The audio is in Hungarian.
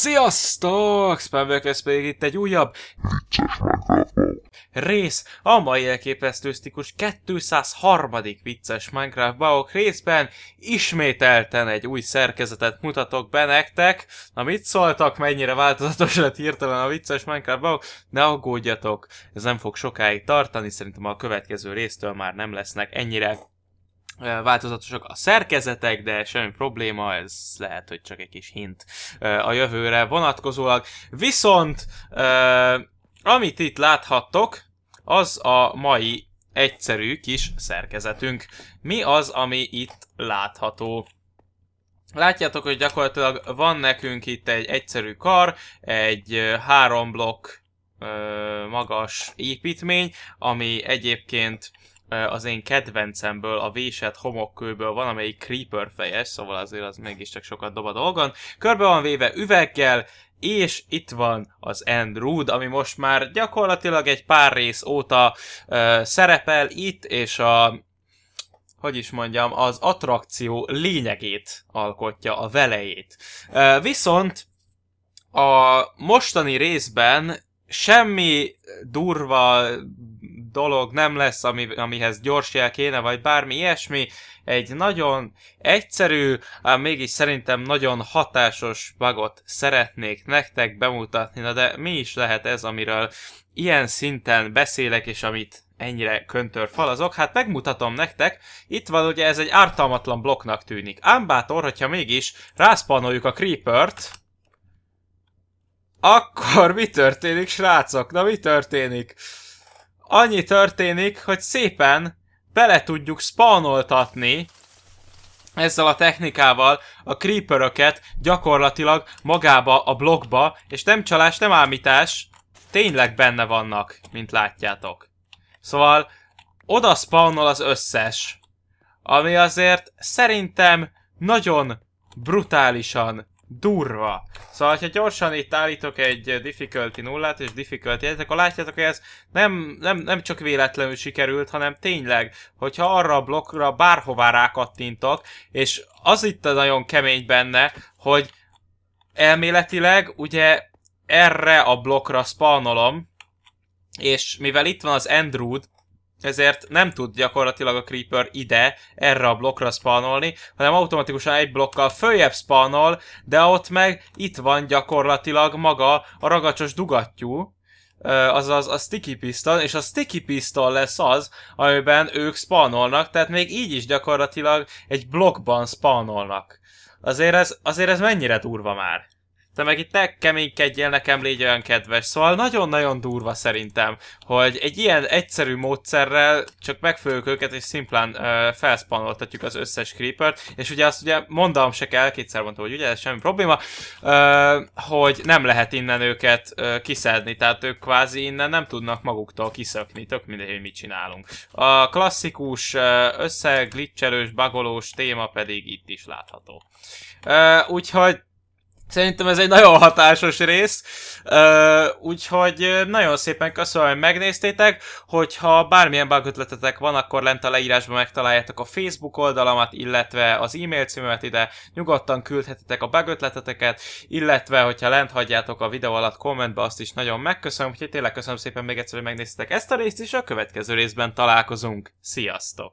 Sziasztok! Spamberk lesz pedig itt egy újabb rész a mai elképesztősztikus 203. vicces Minecraft Baok részben ismételten egy új szerkezetet mutatok be nektek. Na mit szóltak, mennyire változatos lett hirtelen a vicces Minecraft Baok? Ne aggódjatok, ez nem fog sokáig tartani, szerintem a következő résztől már nem lesznek ennyire változatosak a szerkezetek, de semmi probléma, ez lehet, hogy csak egy kis hint a jövőre vonatkozólag. Viszont, amit itt láthattok, az a mai egyszerű kis szerkezetünk. Mi az, ami itt látható? Látjátok, hogy gyakorlatilag van nekünk itt egy egyszerű kar, egy három blokk magas építmény, ami egyébként az én kedvencemből, a vésett homokkőből van, amelyik creeper fejes, szóval azért az mégiscsak sokat dob a dolgon. Körbe van véve üveggel, és itt van az End ami most már gyakorlatilag egy pár rész óta ö, szerepel itt, és a hogy is mondjam, az attrakció lényegét alkotja, a velejét. Ö, viszont a mostani részben semmi durva dolog nem lesz, ami, amihez gyors jel kéne, vagy bármi ilyesmi. Egy nagyon egyszerű, ám mégis szerintem nagyon hatásos bagot szeretnék nektek bemutatni. Na de mi is lehet ez, amiről ilyen szinten beszélek, és amit ennyire köntör falazok, hát megmutatom nektek, itt van ugye ez egy ártalmatlan blokknak tűnik. Ám bátor, hogyha mégis rászpanoljuk a Creepert, akkor mi történik, srácok? Na mi történik? annyi történik, hogy szépen bele tudjuk spawnoltatni ezzel a technikával a creeperöket gyakorlatilag magába a blokkba, és nem csalás, nem ámítás, tényleg benne vannak, mint látjátok. Szóval oda spawnol az összes, ami azért szerintem nagyon brutálisan Durva. Szóval, ha gyorsan itt állítok egy difficulty nullát és difficulty et akkor látjátok, hogy ez nem, nem, nem csak véletlenül sikerült, hanem tényleg, hogyha arra a blokkra bárhová rákattintok, és az itt a nagyon kemény benne, hogy elméletileg ugye erre a blokkra spawnolom, és mivel itt van az Endrude, ezért nem tud gyakorlatilag a Creeper ide, erre a blokkra spawnolni, hanem automatikusan egy blokkal följebb spawnol, de ott meg itt van gyakorlatilag maga a ragacsos dugattyú, azaz a Sticky Piston, és a Sticky Piston lesz az, amiben ők spawnolnak, tehát még így is gyakorlatilag egy blokkban spawnolnak. Azért ez, azért ez mennyire durva már te meg itt ne keménykedjél, nekem légy olyan kedves. Szóval nagyon-nagyon durva szerintem, hogy egy ilyen egyszerű módszerrel csak megfőjük őket, és szimplán ö, felspanoltatjuk az összes creepert, és ugye azt ugye mondom se kell, kétszer mondtam, hogy ugye ez semmi probléma, ö, hogy nem lehet innen őket ö, kiszedni, tehát ők kvázi innen nem tudnak maguktól kiszökni, tök mindegy, hogy mit csinálunk. A klasszikus összeglitcselős, bagolós téma pedig itt is látható. Ö, úgyhogy Szerintem ez egy nagyon hatásos rész, úgyhogy nagyon szépen köszönöm, hogy megnéztétek, hogyha bármilyen bug ötletetek van, akkor lent a leírásban megtaláljátok a Facebook oldalamat, illetve az e-mail címemet ide, nyugodtan küldhetitek a bug ötleteteket, illetve hogyha lent hagyjátok a videó alatt kommentbe, azt is nagyon megköszönöm, úgyhogy tényleg köszönöm szépen még egyszer, hogy megnéztétek ezt a részt, és a következő részben találkozunk. Sziasztok!